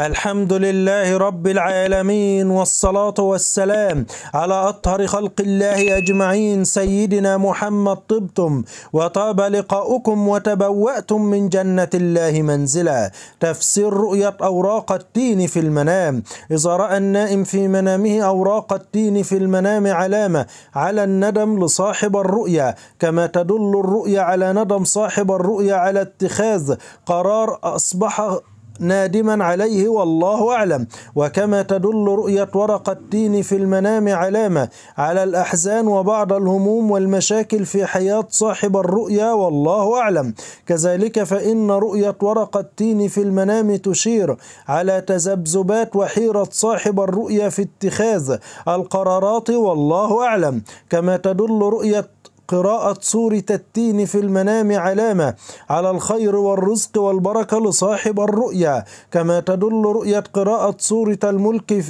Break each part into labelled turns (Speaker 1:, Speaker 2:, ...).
Speaker 1: الحمد لله رب العالمين والصلاة والسلام على أطهر خلق الله أجمعين سيدنا محمد طبتم وطاب لقاؤكم وتبوأتم من جنة الله منزلا تفسير رؤية أوراق التين في المنام إذا رأى النائم في منامه أوراق التين في المنام علامة على الندم لصاحب الرؤيا كما تدل الرؤيا على ندم صاحب الرؤيا على اتخاذ قرار أصبح نادما عليه والله أعلم وكما تدل رؤية ورق التين في المنام علامة على الأحزان وبعض الهموم والمشاكل في حياة صاحب الرؤيا والله أعلم كذلك فإن رؤية ورق التين في المنام تشير على تذبذبات وحيرة صاحب الرؤيا في اتخاذ القرارات والله أعلم كما تدل رؤية قراءة سورة التين في المنام علامة على الخير والرزق والبركة لصاحب الرؤيا كما تدل رؤية قراءة سورة الملك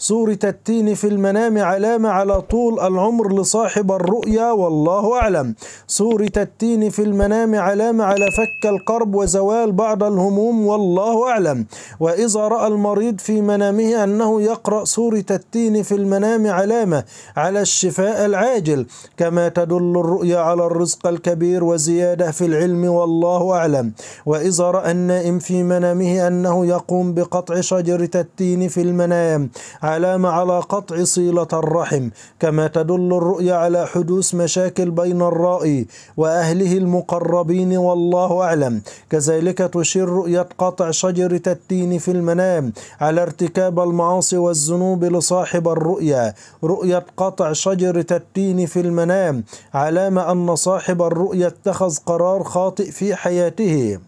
Speaker 1: صورة التين في المنام علامة على طول العمر لصاحب الرؤيا والله أعلم صورة التين في المنام علامة على فك القرب وزوال بعض الهموم والله أعلم وإذا رأى المريض في منامه أنه يقرأ صورة التين في المنام علامة على الشفاء العاجل كما تدل الرؤيا على الرزق الكبير وزيادة في العلم والله أعلم وإذا رأى النائم في منامه أنه يقوم بقطع شجرة التين في المنام علامة على قطع صيلة الرحم كما تدل الرؤيا على حدوث مشاكل بين الرائي وأهله المقربين والله أعلم كذلك تشير رؤية قطع شجرة التين في المنام على ارتكاب المعاصي والذنوب لصاحب الرؤيا رؤية قطع شجرة التين في المنام علامة أن صاحب الرؤيا اتخذ قرار خاطئ في حياته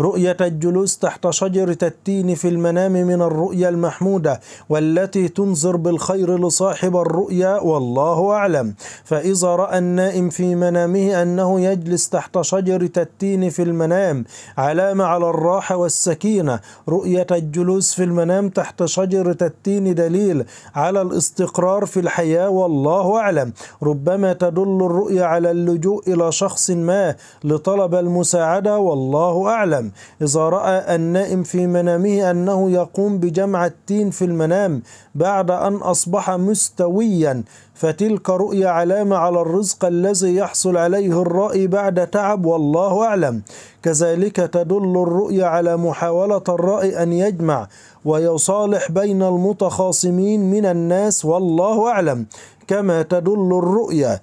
Speaker 1: رؤية الجلوس تحت شجرة التين في المنام من الرؤيا المحمودة والتي تنظر بالخير لصاحب الرؤيا والله أعلم فإذا رأى النائم في منامه أنه يجلس تحت شجرة التين في المنام علامة على الراحة والسكينة رؤية الجلوس في المنام تحت شجرة التين دليل على الاستقرار في الحياة والله أعلم ربما تدل الرؤيا على اللجوء إلى شخص ما لطلب المساعدة والله أعلم الطعام إذا رأى النائم في منامه أنه يقوم بجمع التين في المنام بعد أن أصبح مستويا فتلك رؤيا علامة على الرزق الذي يحصل عليه الرائي بعد تعب والله أعلم كذلك تدل الرؤيا على محاولة الرائي أن يجمع ويصالح بين المتخاصمين من الناس والله أعلم كما تدل الرؤيا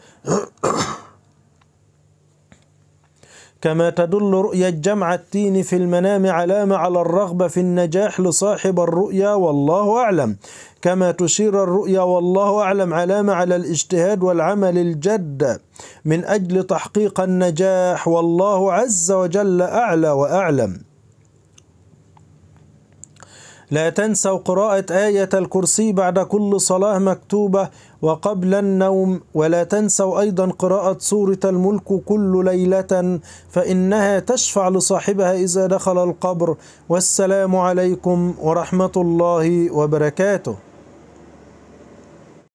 Speaker 1: كما تدل رؤيا جمع التين في المنام علامة على الرغبة في النجاح لصاحب الرؤيا والله أعلم كما تشير الرؤيا والله أعلم علامة على الاجتهاد والعمل الجد من أجل تحقيق النجاح والله عز وجل أعلى وأعلم لا تنسوا قراءة آية الكرسي بعد كل صلاة مكتوبة وقبل النوم ولا تنسوا أيضا قراءة سورة الملك كل ليلة فإنها تشفع لصاحبها إذا دخل القبر والسلام عليكم ورحمة الله وبركاته